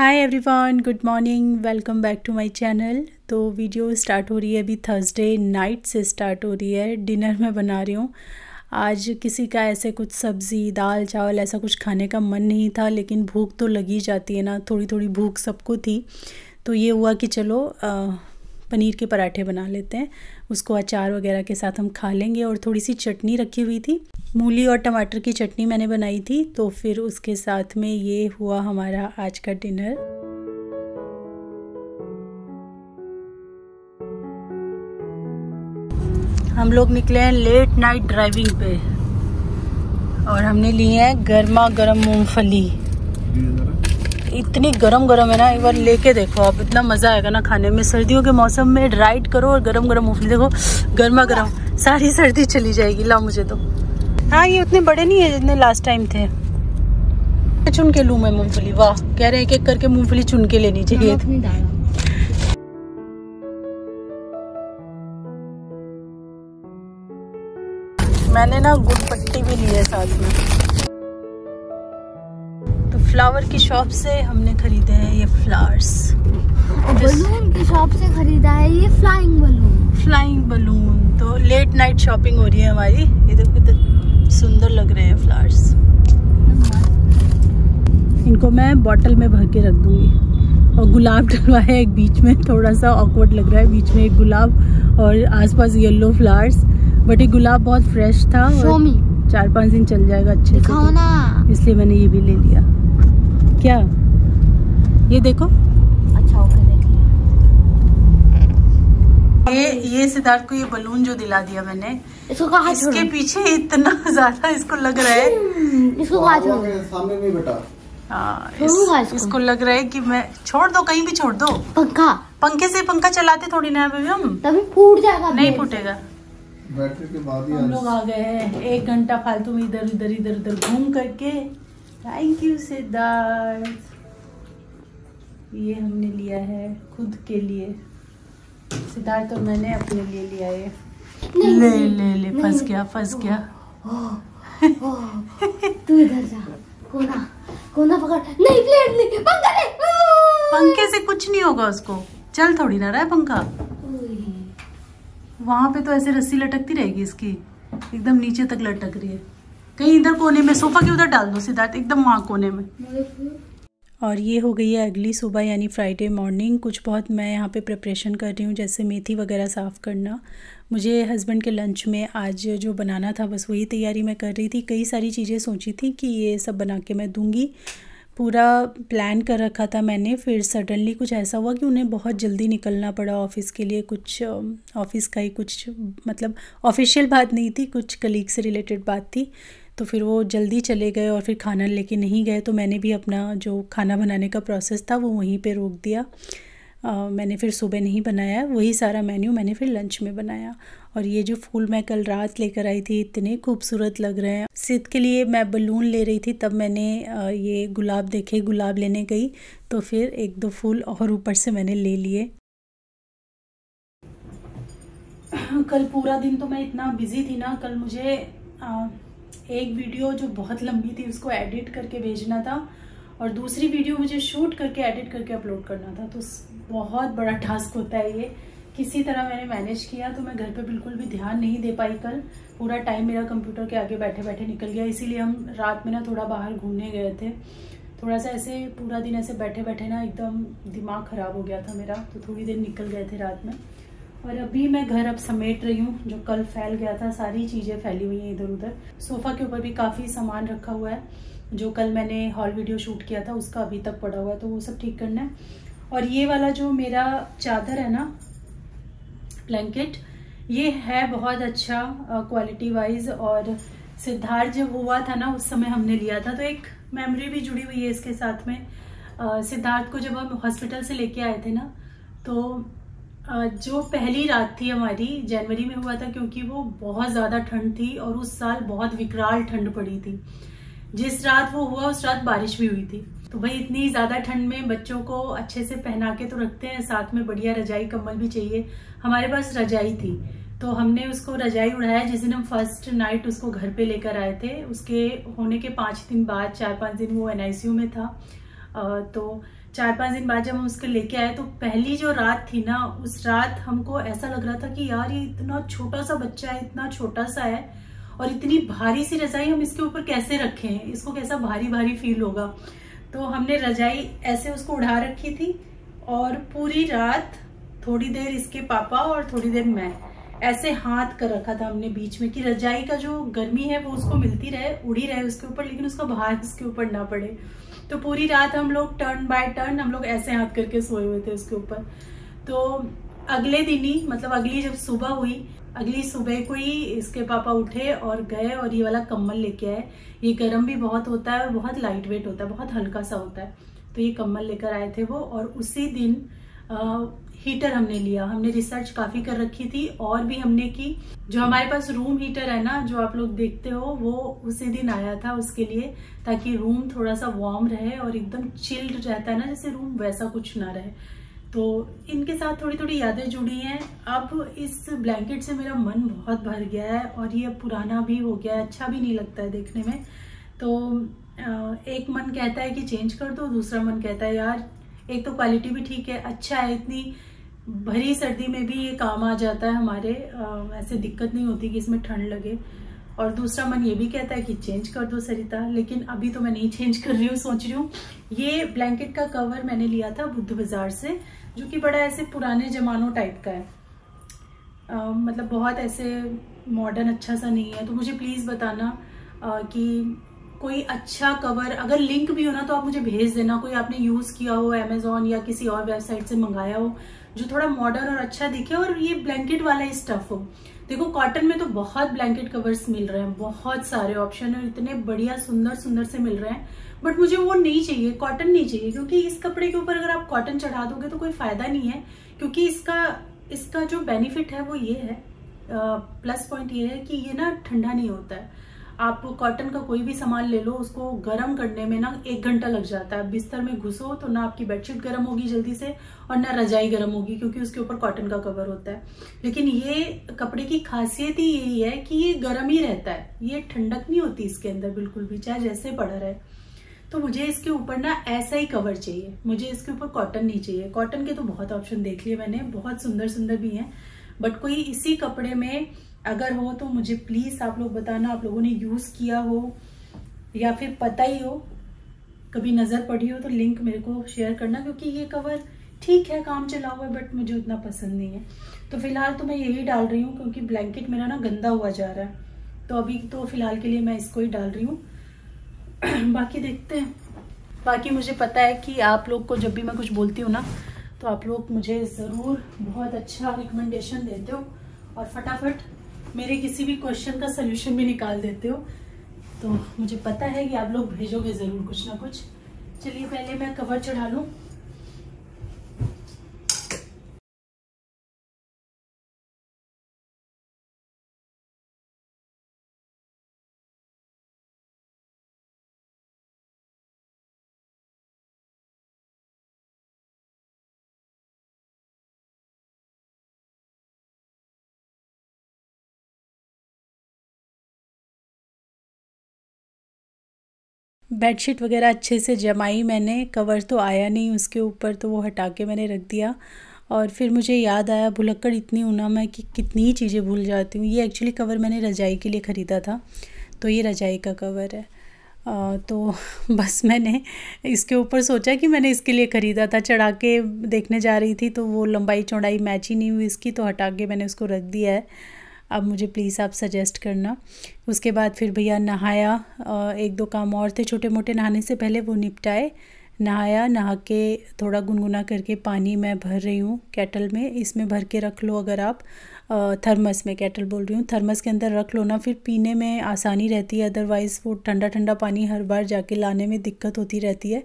Hi everyone good morning welcome back to my channel तो video start हो रही है अभी थर्सडे नाइट से स्टार्ट हो रही है डिनर मैं बना रही हूँ आज किसी का ऐसे कुछ सब्ज़ी दाल चावल ऐसा कुछ खाने का मन नहीं था लेकिन भूख तो लगी जाती है ना थोड़ी थोड़ी भूख सबको थी तो ये हुआ कि चलो आ, पनीर के पराठे बना लेते हैं उसको अचार वगैरह के साथ हम खा लेंगे और थोड़ी सी चटनी रखी हुई थी मूली और टमाटर की चटनी मैंने बनाई थी तो फिर उसके साथ में ये हुआ हमारा आज का डिनर हम लोग निकले हैं लेट नाइट ड्राइविंग पे और हमने लिए हैं गर्मा गर्म मूंगफली इतनी गरम गरम है ना एक बार लेके देखो आप इतना मज़ा आएगा ना खाने में सर्दियों के मौसम में राइड करो और गरम गरम मूंगफली देखो गर्मा गर्म सारी सर्दी चली जाएगी लाओ मुझे तो हाँ ये उतने बड़े नहीं है जितने लास्ट टाइम थे चुन के लू मैं मूंगफली वाह कह रहे एक एक करके मूंगफली चुन के लेनी हाँ, चाहिए मैंने ना गुड़ पट्टी भी ली है साथ में तो फ्लावर की शॉप से हमने खरीदे हैं ये फ्लावर्स बलून की शॉप से खरीदा है ये फ्लाइंग बलून फ्लाइंग बलून तो लेट नाइट शॉपिंग हो रही है हमारी इधर सुंदर लग रहे हैं फ्लावर्स इनको मैं बॉटल में भर के रख दूंगी और गुलाब डलवा है एक बीच में थोड़ा सा ऑकवर्ड लग रहा है बीच में एक गुलाब और आसपास येलो फ्लावर्स बट ये गुलाब बहुत फ्रेश था और चार पांच दिन चल जाएगा अच्छे से तो, इसलिए मैंने ये भी ले लिया क्या ये देखो ये ये सिद्धार्थ को ये बलून जो दिला दिया मैंने इसको कहा इसके पीछे इतना ज्यादा इसको लग रहा है हम्म, इसको सामने नहीं बेटा हाँ, इस, इसको लग रहा है कि मैं छोड़ दो कहीं भी छोड़ दो पंखा पंखे से पंखा चलाते थोड़ी ना अभी हम तभी फूट जाएगा नहीं फूटेगा बैटरी के बाद ही हम लोग आ गए हैं एक घंटा फालतू में इधर उधर इधर उधर घूम करके थैंक यू सिद्धार्थ ये हमने लिया है खुद के लिए सिद्धार्थ तो मैंने अपने लिए लिया ये ले ले ले फंस गया फंस गया तू इधर जा कोना कोना पकड़ नहीं प्लेट नहीं पंखा नहीं पंखे से कुछ नहीं होगा उसको चल थोड़ी ना रहा है पंखा वहाँ पे तो ऐसे रस्सी लटकती रहेगी इसकी एकदम नीचे तक लटक रही है कहीं इधर कोने में सोफा के उधर डाल दो सिद्धार्थ एकदम वहां कोने में और ये हो गई है अगली सुबह यानी फ्राइडे मॉर्निंग कुछ बहुत मैं यहाँ पे प्रिपरेशन कर रही हूँ जैसे मेथी वगैरह साफ़ करना मुझे हस्बैंड के लंच में आज जो बनाना था बस वही तैयारी मैं कर रही थी कई सारी चीज़ें सोची थी कि ये सब बना के मैं दूँगी पूरा प्लान कर रखा था मैंने फिर सडनली कुछ ऐसा हुआ कि उन्हें बहुत जल्दी निकलना पड़ा ऑफिस के लिए कुछ ऑफिस um, का ही कुछ मतलब ऑफिशियल बात नहीं थी कुछ कलीग से रिलेटेड बात थी तो फिर वो जल्दी चले गए और फिर खाना लेके नहीं गए तो मैंने भी अपना जो खाना बनाने का प्रोसेस था वो वहीं पे रोक दिया आ, मैंने फिर सुबह नहीं बनाया वही सारा मेन्यू मैंने फिर लंच में बनाया और ये जो फूल मैं कल रात लेकर आई थी इतने खूबसूरत लग रहे हैं सिद के लिए मैं बलून ले रही थी तब मैंने ये गुलाब देखे गुलाब लेने गई तो फिर एक दो फूल और ऊपर से मैंने ले लिए कल पूरा दिन तो मैं इतना बिजी थी ना कल मुझे आ, एक वीडियो जो बहुत लंबी थी उसको एडिट करके भेजना था और दूसरी वीडियो मुझे शूट करके एडिट करके अपलोड करना था तो बहुत बड़ा टास्क होता है ये किसी तरह मैंने मैनेज किया तो मैं घर पे बिल्कुल भी ध्यान नहीं दे पाई कल पूरा टाइम मेरा कंप्यूटर के आगे बैठे बैठे निकल गया इसीलिए हम रात में ना थोड़ा बाहर घूमने गए थे थोड़ा सा ऐसे पूरा दिन ऐसे बैठे बैठे ना एकदम दिमाग ख़राब हो गया था मेरा तो थोड़ी देर निकल गए थे रात में और अभी मैं घर अब समेट रही हूँ जो कल फैल गया था सारी चीज़ें फैली हुई हैं इधर उधर सोफ़ा के ऊपर भी काफ़ी सामान रखा हुआ है जो कल मैंने हॉल वीडियो शूट किया था उसका अभी तक पड़ा हुआ है तो वो सब ठीक करना है और ये वाला जो मेरा चादर है ना ब्लैंकेट ये है बहुत अच्छा क्वालिटी वाइज और सिद्धार्थ जब हुआ था ना उस समय हमने लिया था तो एक मेमोरी भी जुड़ी हुई है इसके साथ में सिद्धार्थ को जब हम हॉस्पिटल से लेके आए थे ना तो जो पहली रात थी हमारी जनवरी में हुआ था क्योंकि वो बहुत ज़्यादा ठंड थी और उस साल बहुत विकराल ठंड पड़ी थी जिस रात वो हुआ उस रात बारिश भी हुई थी तो भाई इतनी ज़्यादा ठंड में बच्चों को अच्छे से पहना के तो रखते हैं साथ में बढ़िया रजाई कम्बल भी चाहिए हमारे पास रजाई थी तो हमने उसको रजाई उड़ाया जिस दिन हम फर्स्ट नाइट उसको घर पे लेकर आए थे उसके होने के पांच दिन बाद चार पांच दिन वो एन में था तो चार पांच दिन बाद जब हम उसको लेके आए तो पहली जो रात थी ना उस रात हमको ऐसा लग रहा था कि यार ये इतना छोटा सा बच्चा है इतना छोटा सा है और इतनी भारी सी रजाई हम इसके ऊपर कैसे रखें इसको कैसा भारी भारी फील होगा तो हमने रजाई ऐसे उसको उड़ा रखी थी और पूरी रात थोड़ी देर इसके पापा और थोड़ी देर मैं ऐसे हाथ कर रखा था हमने बीच में कि रजाई का जो गर्मी है वो उसको मिलती रहे उड़ी रहे उसके ऊपर लेकिन उसका भार उसके ऊपर ना पड़े तो पूरी रात हम लोग टर्न बाय टर्न हम लोग ऐसे हाथ करके सोए हुए थे उसके ऊपर तो अगले दिन ही मतलब अगली जब सुबह हुई अगली सुबह को ही इसके पापा उठे और गए और ये वाला कम्बल लेके आए ये गर्म भी बहुत होता है और बहुत लाइट वेट होता है बहुत हल्का सा होता है तो ये कम्बल लेकर आए थे वो और उसी दिन हीटर हमने लिया हमने रिसर्च काफ़ी कर रखी थी और भी हमने की जो हमारे पास रूम हीटर है ना जो आप लोग देखते हो वो उसी दिन आया था उसके लिए ताकि रूम थोड़ा सा वार्म रहे और एकदम चिल्ड रहता है ना जैसे रूम वैसा कुछ ना रहे तो इनके साथ थोड़ी थोड़ी यादें जुड़ी हैं अब इस ब्लैंकेट से मेरा मन बहुत भर गया है और ये पुराना भी हो गया है अच्छा भी नहीं लगता है देखने में तो एक मन कहता है कि चेंज कर दो दूसरा मन कहता है यार एक तो क्वालिटी भी ठीक है अच्छा है इतनी भरी सर्दी में भी ये काम आ जाता है हमारे आ, ऐसे दिक्कत नहीं होती कि इसमें ठंड लगे और दूसरा मन ये भी कहता है कि चेंज कर दो सरिता लेकिन अभी तो मैं नहीं चेंज कर रही हूँ सोच रही हूँ ये ब्लैंकेट का कवर मैंने लिया था बुद्ध बाजार से जो कि बड़ा ऐसे पुराने जमानों टाइप का है आ, मतलब बहुत ऐसे मॉडर्न अच्छा सा नहीं है तो मुझे प्लीज़ बताना आ, कि कोई अच्छा कवर अगर लिंक भी हो ना तो आप मुझे भेज देना कोई आपने यूज किया हो अमेजोन या किसी और वेबसाइट से मंगाया हो जो थोड़ा मॉडर्न और अच्छा दिखे और ये ब्लैंकेट वाला ही स्टफ हो देखो कॉटन में तो बहुत ब्लैंकेट कवर्स मिल रहे हैं बहुत सारे ऑप्शन है इतने बढ़िया सुंदर सुंदर से मिल रहे हैं बट मुझे वो नहीं चाहिए कॉटन नहीं चाहिए क्योंकि इस कपड़े के ऊपर अगर आप कॉटन चढ़ा दोगे तो कोई फायदा नहीं है क्योंकि इसका इसका जो बेनिफिट है वो ये है प्लस पॉइंट ये है कि ये ना ठंडा नहीं होता है आप कॉटन का कोई भी सामान ले लो उसको गर्म करने में ना एक घंटा लग जाता है बिस्तर में घुसो तो ना आपकी बेडशीट गर्म होगी जल्दी से और ना रजाई गर्म होगी क्योंकि उसके ऊपर कॉटन का कवर होता है लेकिन ये कपड़े की खासियत ही यही है कि ये गर्म ही रहता है ये ठंडक नहीं होती इसके अंदर बिल्कुल भी चाहे जैसे पड़ा रहे तो मुझे इसके ऊपर ना ऐसा ही कवर चाहिए मुझे इसके ऊपर कॉटन नहीं चाहिए कॉटन के तो बहुत ऑप्शन देख लिए मैंने बहुत सुंदर सुंदर भी हैं बट कोई इसी कपड़े में अगर हो तो मुझे प्लीज़ आप लोग बताना आप लोगों ने यूज़ किया हो या फिर पता ही हो कभी नज़र पड़ी हो तो लिंक मेरे को शेयर करना क्योंकि ये कवर ठीक है काम चला हुआ है बट मुझे उतना पसंद नहीं है तो फिलहाल तो मैं यही डाल रही हूँ क्योंकि ब्लैंकेट मेरा ना गंदा हुआ जा रहा है तो अभी तो फिलहाल के लिए मैं इसको ही डाल रही हूँ बाकी देखते हैं बाकी मुझे पता है कि आप लोग को जब भी मैं कुछ बोलती हूँ ना तो आप लोग मुझे ज़रूर बहुत अच्छा रिकमेंडेशन देते हो और फटाफट मेरे किसी भी क्वेश्चन का सोल्यूशन भी निकाल देते हो तो मुझे पता है कि आप लोग भेजोगे ज़रूर कुछ ना कुछ चलिए पहले मैं कवर चढ़ा लूँ बेडशीट वगैरह अच्छे से जमाई मैंने कवर तो आया नहीं उसके ऊपर तो वो हटा के मैंने रख दिया और फिर मुझे याद आया भुलक्कड़ इतनी ऊना मैं कि कितनी ही चीज़ें भूल जाती हूँ ये एक्चुअली कवर मैंने रजाई के लिए ख़रीदा था तो ये रजाई का कवर है आ, तो बस मैंने इसके ऊपर सोचा कि मैंने इसके लिए ख़रीदा था चढ़ा के देखने जा रही थी तो वो लंबाई चौड़ाई मैच ही नहीं हुई इसकी तो हटा के मैंने उसको रख दिया है अब मुझे प्लीज़ आप सजेस्ट करना उसके बाद फिर भैया नहाया एक दो काम और थे छोटे मोटे नहाने से पहले वो निपटाए नहाया नहा के थोड़ा गुनगुना करके पानी मैं भर रही हूँ कैटल में इसमें भर के रख लो अगर आप थर्मस में कैटल बोल रही हूँ थर्मस के अंदर रख लो ना फिर पीने में आसानी रहती है अदरवाइज़ वो ठंडा ठंडा पानी हर बार जाके लाने में दिक्कत होती रहती है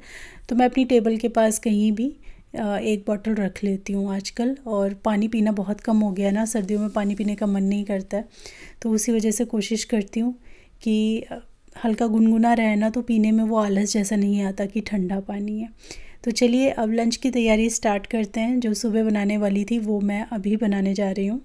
तो मैं अपनी टेबल के पास कहीं भी एक बॉटल रख लेती हूँ आजकल और पानी पीना बहुत कम हो गया ना सर्दियों में पानी पीने का मन नहीं करता है तो उसी वजह से कोशिश करती हूँ कि हल्का गुनगुना रहे ना तो पीने में वो आलस जैसा नहीं आता कि ठंडा पानी है तो चलिए अब लंच की तैयारी स्टार्ट करते हैं जो सुबह बनाने वाली थी वो मैं अभी बनाने जा रही हूँ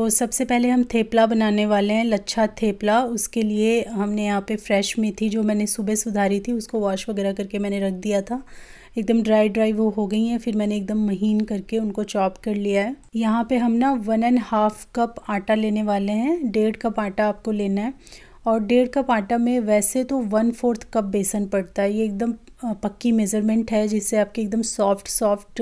तो सबसे पहले हम थेपला बनाने वाले हैं लच्छा थेपला उसके लिए हमने यहाँ पे फ्रेश मेथी जो मैंने सुबह सुधारी थी उसको वॉश वगैरह करके मैंने रख दिया था एकदम ड्राई ड्राई वो हो गई हैं फिर मैंने एकदम महीन करके उनको चॉप कर लिया है यहाँ पे हम ना वन एंड हाफ कप आटा लेने वाले हैं डेढ़ कप आटा आपको लेना है और डेढ़ कप आटा में वैसे तो वन फोर्थ कप बेसन पड़ता है ये एकदम पक्की मेज़रमेंट है जिससे आपके एकदम सॉफ्ट सॉफ्ट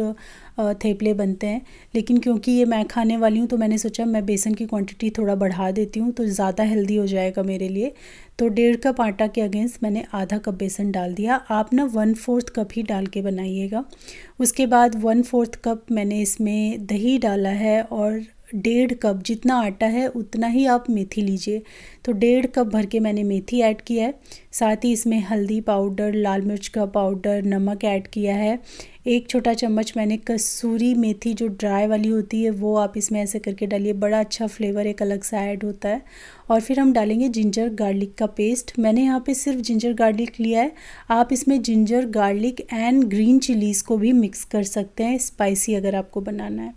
थेपले बनते हैं लेकिन क्योंकि ये मैं खाने वाली हूँ तो मैंने सोचा मैं बेसन की क्वांटिटी थोड़ा बढ़ा देती हूँ तो ज़्यादा हेल्दी हो जाएगा मेरे लिए तो डेढ़ कप आटा के अगेंस्ट मैंने आधा कप बेसन डाल दिया आप ना वन फोर्थ कप ही डाल के बनाइएगा उसके बाद वन फोर्थ कप मैंने इसमें दही डाला है और डेढ़ कप जितना आटा है उतना ही आप मेथी लीजिए तो डेढ़ कप भर के मैंने मेथी ऐड किया है साथ ही इसमें हल्दी पाउडर लाल मिर्च का पाउडर नमक ऐड किया है एक छोटा चम्मच मैंने कसूरी मेथी जो ड्राई वाली होती है वो आप इसमें ऐसे करके डालिए बड़ा अच्छा फ्लेवर एक अलग सा ऐड होता है और फिर हम डालेंगे जिंजर गार्लिक का पेस्ट मैंने यहाँ पे सिर्फ जिंजर गार्लिक लिया है आप इसमें ginger garlic and green chillies को भी मिक्स कर सकते हैं स्पाइसी अगर आपको बनाना है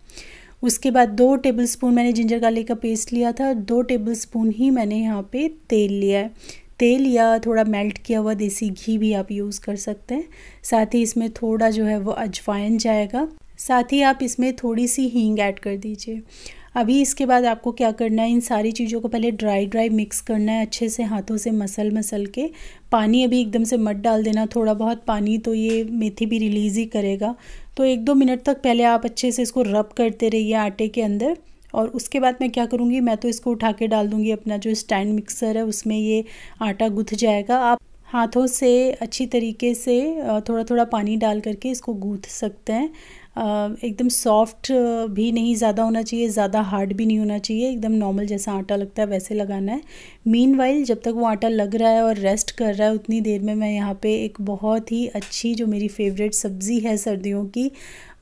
उसके बाद दो टेबलस्पून मैंने जिंजर गार्लिक का पेस्ट लिया था दो टेबलस्पून ही मैंने यहाँ पे तेल लिया है तेल या थोड़ा मेल्ट किया हुआ देसी घी भी आप यूज़ कर सकते हैं साथ ही इसमें थोड़ा जो है वो अजवाइन जाएगा साथ ही आप इसमें थोड़ी सी हींग ऐड कर दीजिए अभी इसके बाद आपको क्या करना है इन सारी चीज़ों को पहले ड्राई ड्राई मिक्स करना है अच्छे से हाथों से मसल मसल के पानी अभी एकदम से मत डाल देना थोड़ा बहुत पानी तो ये मेथी भी रिलीज़ ही करेगा तो एक दो मिनट तक पहले आप अच्छे से इसको रब करते रहिए आटे के अंदर और उसके बाद मैं क्या करूँगी मैं तो इसको उठा के डाल दूँगी अपना जो स्टैंड मिक्सर है उसमें ये आटा गुथ जाएगा आप हाथों से अच्छी तरीके से थोड़ा थोड़ा पानी डाल करके इसको गूँथ सकते हैं एकदम सॉफ्ट भी नहीं ज़्यादा होना चाहिए ज़्यादा हार्ड भी नहीं होना चाहिए एकदम नॉर्मल जैसा आटा लगता है वैसे लगाना है मीन जब तक वो आटा लग रहा है और रेस्ट कर रहा है उतनी देर में मैं यहाँ पे एक बहुत ही अच्छी जो मेरी फेवरेट सब्ज़ी है सर्दियों की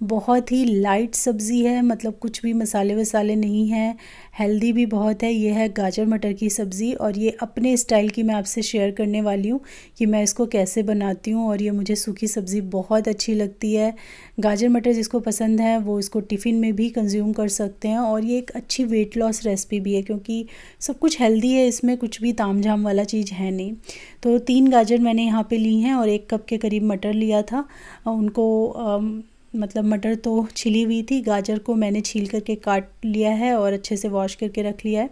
बहुत ही लाइट सब्ज़ी है मतलब कुछ भी मसाले वसाले नहीं हैं हेल्दी भी बहुत है ये है गाजर मटर की सब्ज़ी और ये अपने स्टाइल की मैं आपसे शेयर करने वाली हूँ कि मैं इसको कैसे बनाती हूँ और ये मुझे सूखी सब्ज़ी बहुत अच्छी लगती है गाजर मटर जिसको पसंद है वो इसको टिफ़िन में भी कंज्यूम कर सकते हैं और ये एक अच्छी वेट लॉस रेसिपी भी है क्योंकि सब कुछ हेल्दी है इसमें कुछ भी ताम झाम वाला चीज़ है नहीं तो तीन गाजर मैंने यहाँ पर ली हैं और एक कप के करीब मटर लिया था उनको मतलब मटर तो छिली हुई थी गाजर को मैंने छील करके काट लिया है और अच्छे से वॉश करके रख लिया है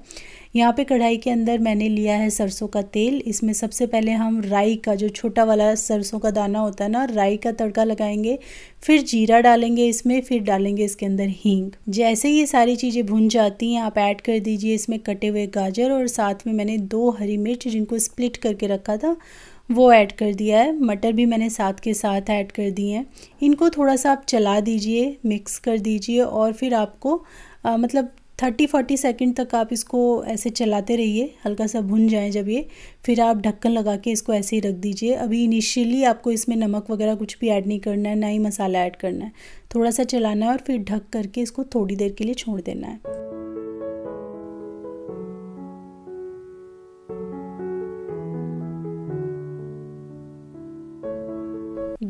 यहाँ पे कढ़ाई के अंदर मैंने लिया है सरसों का तेल इसमें सबसे पहले हम राई का जो छोटा वाला सरसों का दाना होता है ना राई का तड़का लगाएंगे फिर जीरा डालेंगे इसमें फिर डालेंगे इसके अंदर हींग जैसे ये सारी चीज़ें भुन जाती हैं आप ऐड कर दीजिए इसमें कटे हुए गाजर और साथ में मैंने दो हरी मिर्च जिनको स्प्लिट करके रखा था वो ऐड कर दिया है मटर भी मैंने साथ के साथ ऐड कर दिए हैं इनको थोड़ा सा आप चला दीजिए मिक्स कर दीजिए और फिर आपको आ, मतलब थर्टी फोर्टी सेकेंड तक आप इसको ऐसे चलाते रहिए हल्का सा भुन जाए जब ये फिर आप ढक्कन लगा के इसको ऐसे ही रख दीजिए अभी इनिशियली आपको इसमें नमक वगैरह कुछ भी ऐड नहीं करना है ना ही मसाला ऐड करना है थोड़ा सा चलाना है और फिर ढक करके इसको थोड़ी देर के लिए छोड़ देना है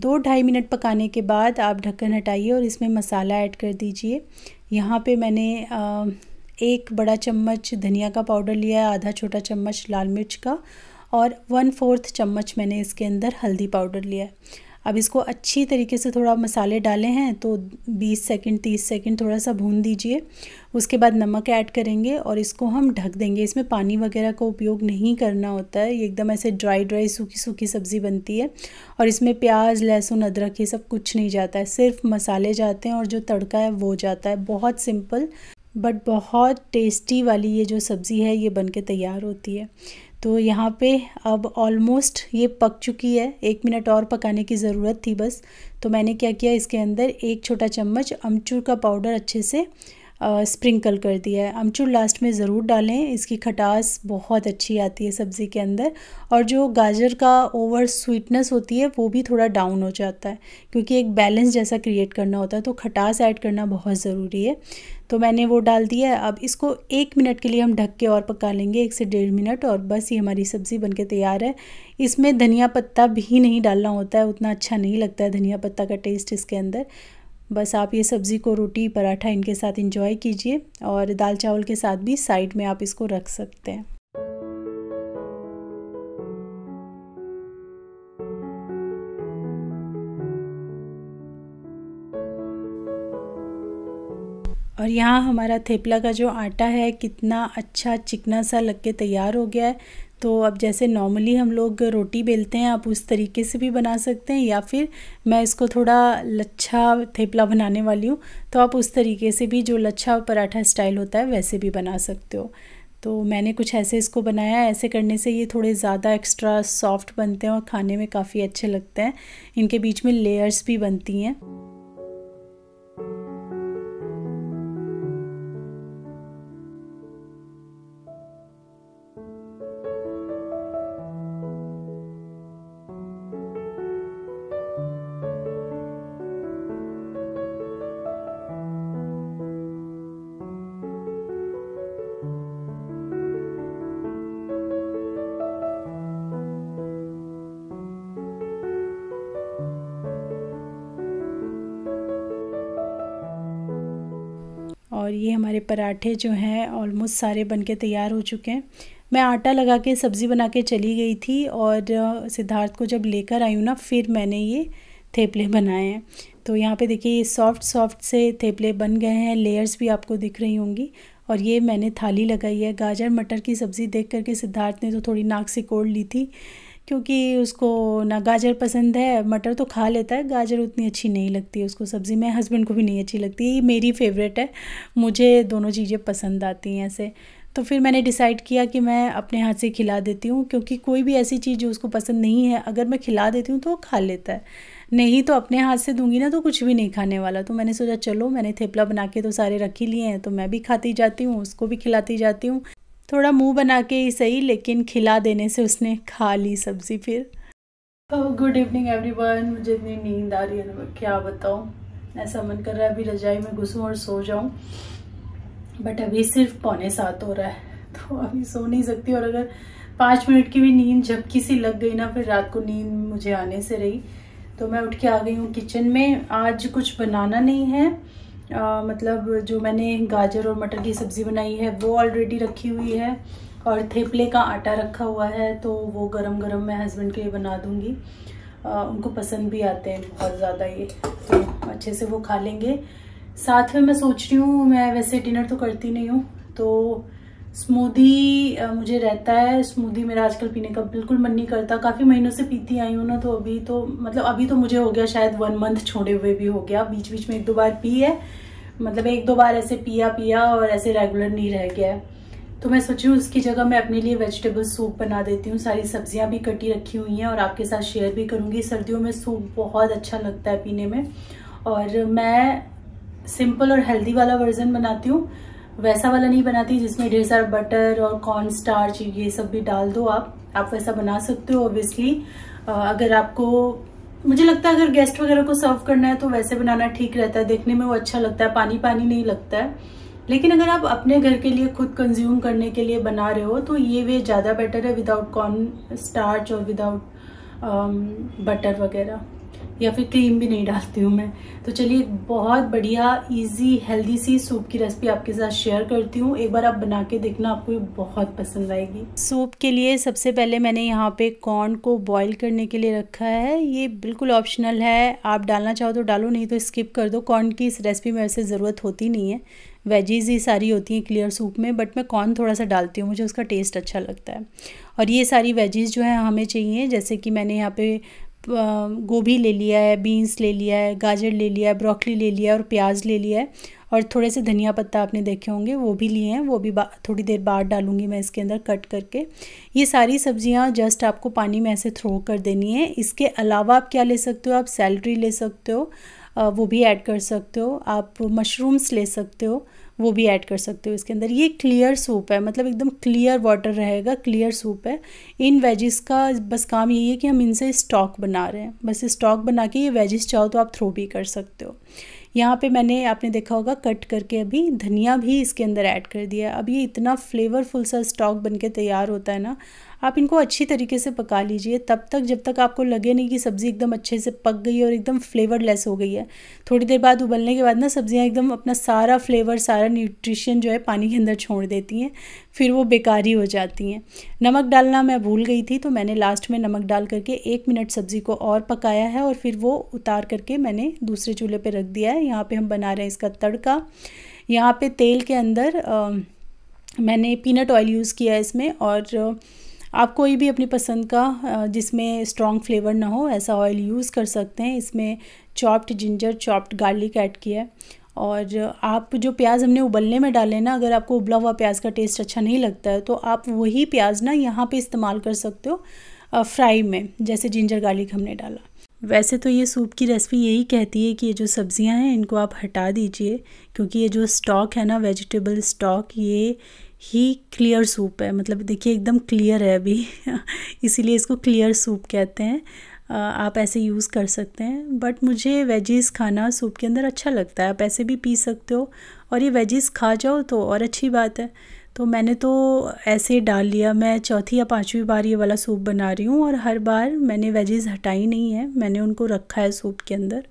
दो ढाई मिनट पकाने के बाद आप ढक्कन हटाइए और इसमें मसाला ऐड कर दीजिए यहाँ पे मैंने एक बड़ा चम्मच धनिया का पाउडर लिया है आधा छोटा चम्मच लाल मिर्च का और वन फोर्थ चम्मच मैंने इसके अंदर हल्दी पाउडर लिया है अब इसको अच्छी तरीके से थोड़ा मसाले डाले हैं तो 20 सेकंड 30 सेकंड थोड़ा सा भून दीजिए उसके बाद नमक ऐड करेंगे और इसको हम ढक देंगे इसमें पानी वगैरह का उपयोग नहीं करना होता है ये एकदम ऐसे ड्राई ड्राई सूखी सूखी सब्ज़ी बनती है और इसमें प्याज लहसुन अदरक ये सब कुछ नहीं जाता है सिर्फ मसाले जाते हैं और जो तड़का है वो जाता है बहुत सिंपल बट बहुत टेस्टी वाली ये जो सब्ज़ी है ये बन के तैयार होती है तो यहाँ पे अब ऑलमोस्ट ये पक चुकी है एक मिनट और पकाने की ज़रूरत थी बस तो मैंने क्या किया इसके अंदर एक छोटा चम्मच अमचूर का पाउडर अच्छे से स्प्रिंकल कर दिया है अमचूर लास्ट में ज़रूर डालें इसकी खटास बहुत अच्छी आती है सब्ज़ी के अंदर और जो गाजर का ओवर स्वीटनेस होती है वो भी थोड़ा डाउन हो जाता है क्योंकि एक बैलेंस जैसा क्रिएट करना होता है तो खटास ऐड करना बहुत ज़रूरी है तो मैंने वो डाल दिया है अब इसको एक मिनट के लिए हम ढक के और पका लेंगे एक से डेढ़ मिनट और बस ये हमारी सब्ज़ी बनके तैयार है इसमें धनिया पत्ता भी नहीं डालना होता है उतना अच्छा नहीं लगता है धनिया पत्ता का टेस्ट इसके अंदर बस आप ये सब्ज़ी को रोटी पराठा इनके साथ इंजॉय कीजिए और दाल चावल के साथ भी साइड में आप इसको रख सकते हैं और यहाँ हमारा थेपला का जो आटा है कितना अच्छा चिकना सा लग के तैयार हो गया है तो अब जैसे नॉर्मली हम लोग रोटी बेलते हैं आप उस तरीके से भी बना सकते हैं या फिर मैं इसको थोड़ा लच्छा थेपला बनाने वाली हूँ तो आप उस तरीके से भी जो लच्छा पराठा स्टाइल होता है वैसे भी बना सकते हो तो मैंने कुछ ऐसे इसको बनाया ऐसे करने से ये थोड़े ज़्यादा एक्स्ट्रा सॉफ्ट बनते हैं और खाने में काफ़ी अच्छे लगते हैं इनके बीच में लेयर्स भी बनती हैं और ये हमारे पराठे जो हैं ऑलमोस्ट सारे बन के तैयार हो चुके हैं मैं आटा लगा के सब्ज़ी बना के चली गई थी और सिद्धार्थ को जब लेकर आई हूँ ना फिर मैंने ये थेपले बनाए हैं तो यहाँ पे देखिए ये सॉफ्ट सॉफ्ट से थेपले बन गए हैं लेयर्स भी आपको दिख रही होंगी और ये मैंने थाली लगाई है गाजर मटर की सब्ज़ी देख करके सिद्धार्थ ने तो थोड़ी नाक से कोड़ ली थी क्योंकि उसको ना गाजर पसंद है मटर तो खा लेता है गाजर उतनी अच्छी नहीं लगती उसको सब्ज़ी में हस्बैंड को भी नहीं अच्छी लगती ये मेरी फेवरेट है मुझे दोनों चीज़ें पसंद आती हैं ऐसे तो फिर मैंने डिसाइड किया कि मैं अपने हाथ से खिला देती हूँ क्योंकि कोई भी ऐसी चीज़ जो उसको पसंद नहीं है अगर मैं खिला देती हूँ तो वो खा लेता है नहीं तो अपने हाथ से दूंगी ना तो कुछ भी नहीं खाने वाला तो मैंने सोचा चलो मैंने थेपला बना के तो सारे रख ही लिए हैं तो मैं भी खाती जाती हूँ उसको भी खिलाती जाती हूँ थोड़ा मुंह बना के ही सही लेकिन खिला देने से उसने खा ली सब्ज़ी फिर गुड इवनिंग एवरीवन मुझे इतनी नींद आ रही है मैं क्या बताऊँ ऐसा मन कर रहा है अभी रजाई में घुसूँ और सो जाऊँ बट अभी सिर्फ पौने सात हो रहा है तो अभी सो नहीं सकती और अगर पाँच मिनट की भी नींद झपकी सी लग गई ना फिर रात को नींद मुझे आने से रही तो मैं उठ के आ गई हूँ किचन में आज कुछ बनाना नहीं है आ, मतलब जो मैंने गाजर और मटर की सब्ज़ी बनाई है वो ऑलरेडी रखी हुई है और थेपले का आटा रखा हुआ है तो वो गरम गरम मैं हस्बैंड के लिए बना दूँगी उनको पसंद भी आते हैं बहुत ज़्यादा ये तो अच्छे से वो खा लेंगे साथ में मैं सोच रही हूँ मैं वैसे डिनर तो करती नहीं हूँ तो स्मूदी मुझे रहता है स्मूदी मेरा आजकल पीने का बिल्कुल मन नहीं करता काफ़ी महीनों से पीती आई हूँ ना तो अभी तो मतलब अभी तो मुझे हो गया शायद वन मंथ छोड़े हुए भी हो गया बीच बीच में एक दो बार पी है मतलब एक दो बार ऐसे पिया पिया और ऐसे रेगुलर नहीं रह गया है तो मैं सोची हूँ उसकी जगह मैं अपने लिए वेजिटेबल सूप बना देती हूँ सारी सब्जियाँ भी कटी रखी हुई हैं और आपके साथ शेयर भी करूँगी सर्दियों में सूप बहुत अच्छा लगता है पीने में और मैं सिंपल और हेल्दी वाला वर्जन बनाती हूँ वैसा वाला नहीं बनाती जिसमें ढेर सारा बटर और कॉर्न स्टार्च ये सब भी डाल दो आप आप वैसा बना सकते हो ऑब्वियसली अगर आपको मुझे लगता है अगर गेस्ट वगैरह को सर्व करना है तो वैसे बनाना ठीक रहता है देखने में वो अच्छा लगता है पानी पानी नहीं लगता है लेकिन अगर आप अपने घर के लिए खुद कंज्यूम करने के लिए बना रहे हो तो ये वे ज़्यादा बेटर है विदाउट कॉर्न स्टार्च और विदाउट बटर वगैरह या फिर क्रीम भी नहीं डालती हूँ मैं तो चलिए बहुत बढ़िया इजी हेल्दी सी सूप की रेसिपी आपके साथ शेयर करती हूँ एक बार आप बना के देखना आपको बहुत पसंद आएगी सूप के लिए सबसे पहले मैंने यहाँ पे कॉर्न को बॉईल करने के लिए रखा है ये बिल्कुल ऑप्शनल है आप डालना चाहो तो डालो नहीं तो स्किप कर दो कॉर्न की इस रेसिपी में वैसे ज़रूरत होती नहीं है वेजीज ही सारी होती हैं क्लियर सूप में बट मैं कॉर्न थोड़ा सा डालती हूँ मुझे उसका टेस्ट अच्छा लगता है और ये सारी वेजीज जो है हमें चाहिए जैसे कि मैंने यहाँ पे गोभी ले लिया है बीन्स ले लिया है गाजर ले लिया है ब्रोकली ले लिया है और प्याज ले लिया है और थोड़े से धनिया पत्ता आपने देखे होंगे वो भी लिए हैं वो भी थोड़ी देर बाद डालूंगी मैं इसके अंदर कट करके ये सारी सब्जियां जस्ट आपको पानी में ऐसे थ्रो कर देनी है इसके अलावा आप क्या ले सकते हो आप सैलरी ले सकते हो वो भी ऐड कर सकते हो आप मशरूम्स ले सकते हो वो भी ऐड कर सकते हो इसके अंदर ये क्लियर सूप है मतलब एकदम क्लियर वाटर रहेगा क्लियर सूप है इन वेजिस का बस काम यही है कि हम इनसे स्टॉक बना रहे हैं बस स्टॉक बना के ये वेजिस चाहो तो आप थ्रो भी कर सकते हो यहाँ पे मैंने आपने देखा होगा कट करके अभी धनिया भी इसके अंदर ऐड कर दिया अब ये इतना फ्लेवरफुल सा स्टॉक बन के तैयार होता है ना आप इनको अच्छी तरीके से पका लीजिए तब तक जब तक आपको लगे नहीं कि सब्ज़ी एकदम अच्छे से पक गई और एकदम फ्लेवरलेस हो गई है थोड़ी देर बाद उबलने के बाद ना सब्ज़ियाँ एकदम अपना सारा फ्लेवर सारा न्यूट्रिशन जो है पानी के अंदर छोड़ देती हैं फिर वो बेकार ही हो जाती हैं नमक डालना मैं भूल गई थी तो मैंने लास्ट में नमक डाल करके एक मिनट सब्ज़ी को और पकाया है और फिर वो उतार करके मैंने दूसरे चूल्हे पर रख दिया है यहाँ पर हम बना रहे हैं इसका तड़का यहाँ पे तेल के अंदर आ, मैंने पीनट ऑयल यूज़ किया है इसमें और आप कोई भी अपनी पसंद का जिसमें स्ट्रॉन्ग फ्लेवर ना हो ऐसा ऑयल यूज़ कर सकते हैं इसमें chopped ginger chopped garlic add किया है और आप जो प्याज हमने उबलने में डाले ना अगर आपको उबला हुआ प्याज का टेस्ट अच्छा नहीं लगता है तो आप वही प्याज ना यहाँ पे इस्तेमाल कर सकते हो फ्राई में जैसे जिंजर गार्लिक हमने डाला वैसे तो ये सूप की रेसिपी यही कहती है कि ये जो सब्ज़ियां हैं इनको आप हटा दीजिए क्योंकि ये जो स्टॉक है ना वेजिटेबल स्टॉक ये ही क्लियर सूप है मतलब देखिए एकदम क्लियर है अभी इसीलिए इसको क्लियर सूप कहते हैं आप ऐसे यूज़ कर सकते हैं बट मुझे वेजीज़ खाना सूप के अंदर अच्छा लगता है आप ऐसे भी पी सकते हो और ये वेजीज़ खा जाओ तो और अच्छी बात है तो मैंने तो ऐसे डाल लिया मैं चौथी या पांचवी बार ये वाला सूप बना रही हूँ और हर बार मैंने वेजीज़ हटाई नहीं है मैंने उनको रखा है सूप के अंदर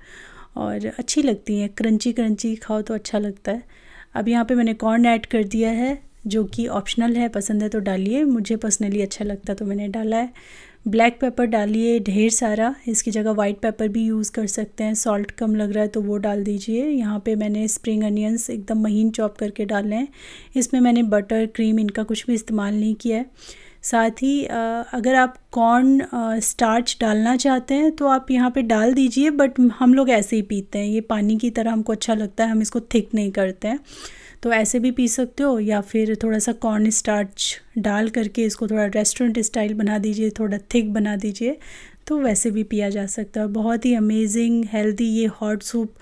और अच्छी लगती हैं क्रंची क्रंची खाओ तो अच्छा लगता है अब यहाँ पे मैंने कॉर्न ऐड कर दिया है जो कि ऑप्शनल है पसंद है तो डालिए मुझे पर्सनली अच्छा लगता तो मैंने डाला है ब्लैक पेपर डालिए ढेर सारा इसकी जगह वाइट पेपर भी यूज़ कर सकते हैं सॉल्ट कम लग रहा है तो वो डाल दीजिए यहाँ पे मैंने स्प्रिंग अनियंस एकदम महीन चॉप करके डाले हैं इसमें मैंने बटर क्रीम इनका कुछ भी इस्तेमाल नहीं किया है साथ ही अगर आप कॉर्न स्टार्च डालना चाहते हैं तो आप यहाँ पे डाल दीजिए बट हम लोग ऐसे ही पीते हैं ये पानी की तरह हमको अच्छा लगता है हम इसको थिक नहीं करते हैं तो ऐसे भी पी सकते हो या फिर थोड़ा सा कॉर्न स्टार्च डाल करके इसको थोड़ा रेस्टोरेंट स्टाइल बना दीजिए थोड़ा थिक बना दीजिए तो वैसे भी पिया जा सकता है बहुत ही अमेजिंग हेल्दी ये हॉट सूप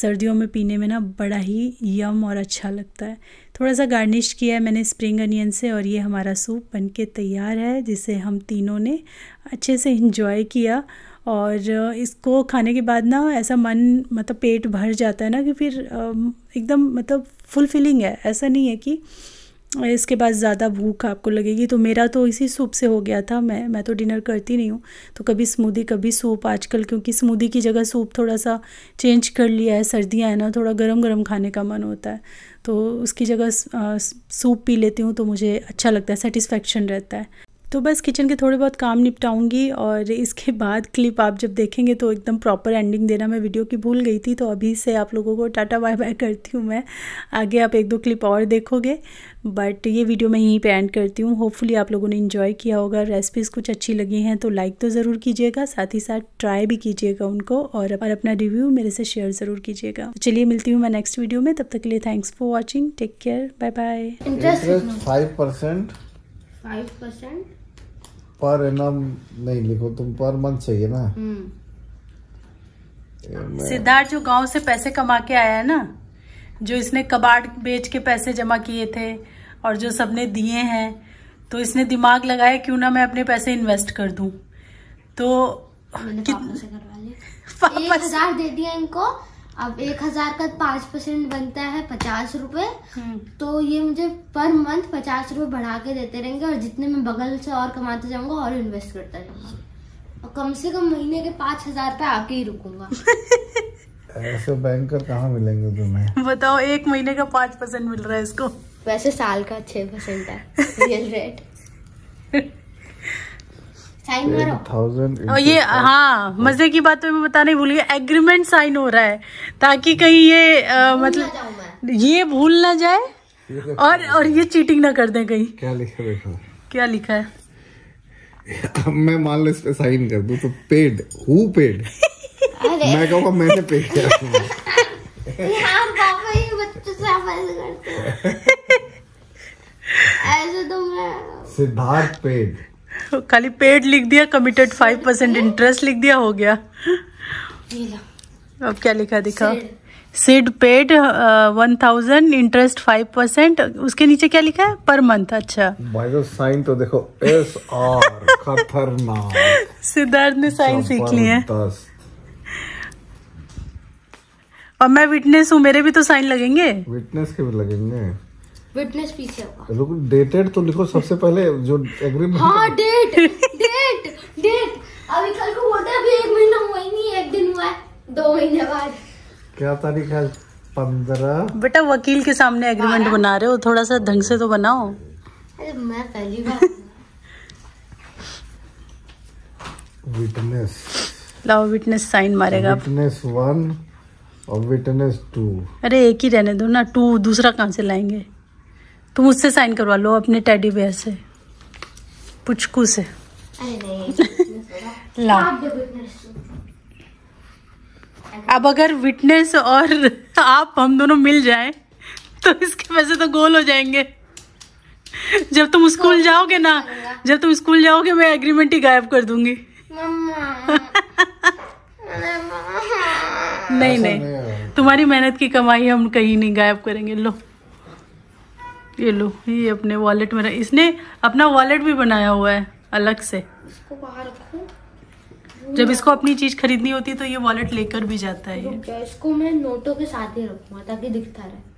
सर्दियों में पीने में ना बड़ा ही यम और अच्छा लगता है थोड़ा सा गार्निश किया है मैंने स्प्रिंग अनियन से और ये हमारा सूप बनके तैयार है जिसे हम तीनों ने अच्छे से इंजॉय किया और इसको खाने के बाद ना ऐसा मन मतलब पेट भर जाता है ना कि फिर एकदम मतलब फुलफिलिंग है ऐसा नहीं है कि इसके बाद ज़्यादा भूख आपको लगेगी तो मेरा तो इसी सूप से हो गया था मैं मैं तो डिनर करती नहीं हूँ तो कभी स्मूदी कभी सूप आजकल क्योंकि स्मूदी की जगह सूप थोड़ा सा चेंज कर लिया है सर्दियाँ है ना थोड़ा गरम गरम खाने का मन होता है तो उसकी जगह सूप पी लेती हूँ तो मुझे अच्छा लगता है सेटिस्फेक्शन रहता है तो बस किचन के थोड़े बहुत काम निपटाऊंगी और इसके बाद क्लिप आप जब देखेंगे तो एकदम प्रॉपर एंडिंग देना मैं वीडियो की भूल गई थी तो अभी से आप लोगों को टाटा बाय बाय करती हूँ मैं आगे आप एक दो क्लिप और देखोगे बट ये वीडियो मैं यहीं पे एंड करती हूँ होपफुली आप लोगों ने इन्जॉय किया होगा रेसिपीज़ कुछ अच्छी लगी हैं तो लाइक तो ज़रूर कीजिएगा साथ ही साथ ट्राई भी कीजिएगा उनको और अपना रिव्यू मेरे से शेयर ज़रूर कीजिएगा तो चलिए मिलती हूँ मैं नेक्स्ट वीडियो में तब तक के लिए thanks for watching take care bye bye five percent five percent per annum नहीं लिखो तुम पर मंथ चाहिए ना हम्म। सिद्धार्थ जो गांव से पैसे कमा के आया है ना जो इसने कबाड़ बेच के पैसे जमा किए थे और जो सबने दिए हैं तो इसने दिमाग लगाया क्यों ना मैं अपने पैसे इन्वेस्ट कर दूं तो पापा से करवा लिया एक हजार दे दिया इनको अब एक हजार का पांच परसेंट बनता है पचास रूपए हम्म। तो ये मुझे पर मंथ पचास रूपए बढ़ा के देते रहेंगे और जितने मैं बगल से और कमाते जाऊंगा और इन्वेस्ट करता जाऊंगा और कम से कम महीने के पांच हजार पे आके ही रुकूंगा ऐसे बैंकर कहाँ मिलेंगे तुम्हें बताओ एक महीने का पांच परसेंट मिल रहा है इसको वैसे साल का छह परसेंट है रियल रेट और ये हाँ मजे की बात तो मैं बताने भूल गया एग्रीमेंट साइन हो रहा है ताकि कहीं ये आ, मतलब ये भूल ना जाए और और ये चीटिंग ना कर दे कहीं क्या लिखा देखो क्या लिखा है अब मैं मान लो इस पे साइन कर दू तो पेड हु पेड मैं कहूँगा मैंने पेड किया तो सिद्धार्थ पेड खाली पेड लिख दिया कमिटेड फाइव परसेंट इंटरेस्ट लिख दिया हो गया अब क्या लिखा दिखा सीड पेड one thousand interest five percent उसके नीचे क्या लिखा है पर मंथ अच्छा साइन तो देखो एस आर सिद्धार्थ ने साइन सीख ली है और मैं विटनेस हूँ मेरे भी तो साइन लगेंगे विटनेस के भी लगेंगे विटनेस पीछे होगा रुको डेटेड तो लिखो सबसे पहले जो एग्रीमेंट हाँ डेट डेट डेट अभी कल को बोलते हैं अभी एक महीना हुआ ही नहीं एक दिन हुआ है दो महीने बाद क्या तारीख है पंद्रह बेटा वकील के सामने एग्रीमेंट बना रहे हो थोड़ा सा ढंग से तो बनाओ अरे मैं पहली बार विटनेस लाओ विटनेस साइन मारेगा विटनेस वन और विटनेस टू अरे एक ही रहने दो ना टू दूसरा कहाँ से लाएंगे तुम उससे साइन करवा लो अपने टेडी बेयर से पुचकू से ला अब अगर विटनेस और आप हम दोनों मिल जाएं तो इसके पैसे तो गोल हो जाएंगे जब तुम स्कूल हाँ। जाओगे ना जब तुम स्कूल जाओगे मैं एग्रीमेंट ही गायब कर दूंगी नहीं नहीं तुम्हारी मेहनत की कमाई हम कहीं नहीं गायब करेंगे लो ये लो ये अपने वॉलेट में इसने अपना वॉलेट भी बनाया हुआ है अलग से इसको बाहर रखूं जब इसको अपनी चीज खरीदनी होती है तो ये वॉलेट लेकर भी जाता है इसको मैं नोटों के साथ ही रखूंगा ताकि दिखता रहे